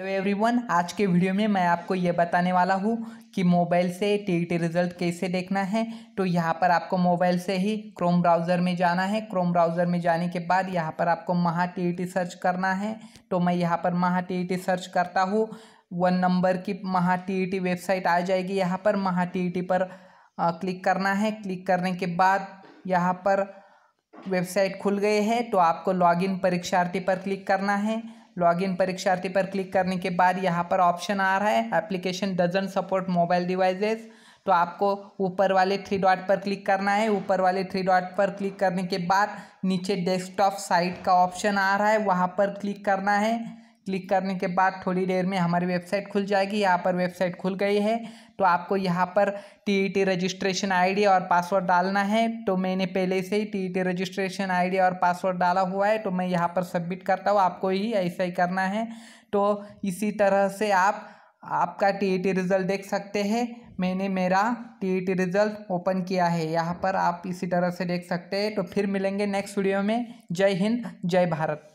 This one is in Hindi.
हेलो एवरीवन आज के वीडियो में मैं आपको ये बताने वाला हूँ कि मोबाइल से टी रिजल्ट कैसे देखना है तो यहाँ पर आपको मोबाइल से ही क्रोम ब्राउज़र में जाना है क्रोम ब्राउज़र में जाने के बाद यहाँ पर आपको महा टी सर्च करना है तो मैं यहाँ पर महा टी सर्च करता हूँ वन नंबर की महा टी वेबसाइट आ जाएगी यहाँ पर महा टी पर आ, क्लिक करना है क्लिक करने के बाद यहाँ पर वेबसाइट खुल गए है तो आपको लॉगिन परीक्षार्थी पर क्लिक करना है लॉगिन परीक्षार्थी पर क्लिक करने के बाद यहाँ पर ऑप्शन आ रहा है application doesn't support mobile devices तो आपको ऊपर वाले थ्री डॉट पर क्लिक करना है ऊपर वाले थ्री डॉट पर क्लिक करने के बाद नीचे डेस्कटॉप साइट का ऑप्शन आ रहा है वहाँ पर क्लिक करना है क्लिक करने के बाद थोड़ी देर में हमारी वेबसाइट खुल जाएगी यहाँ पर वेबसाइट खुल गई है तो आपको यहाँ पर टी रजिस्ट्रेशन आईडी और पासवर्ड डालना है तो मैंने पहले से ही टी रजिस्ट्रेशन आईडी और पासवर्ड डाला हुआ है तो मैं यहाँ पर सबमिट करता हूँ आपको ही ऐसा ही करना है तो इसी तरह से आप आपका टी रिज़ल्ट e देख सकते हैं मैंने मेरा टी रिज़ल्ट ओपन किया है यहाँ पर आप इसी तरह से देख सकते हैं तो फिर मिलेंगे नेक्स्ट वीडियो में जय हिंद जय भारत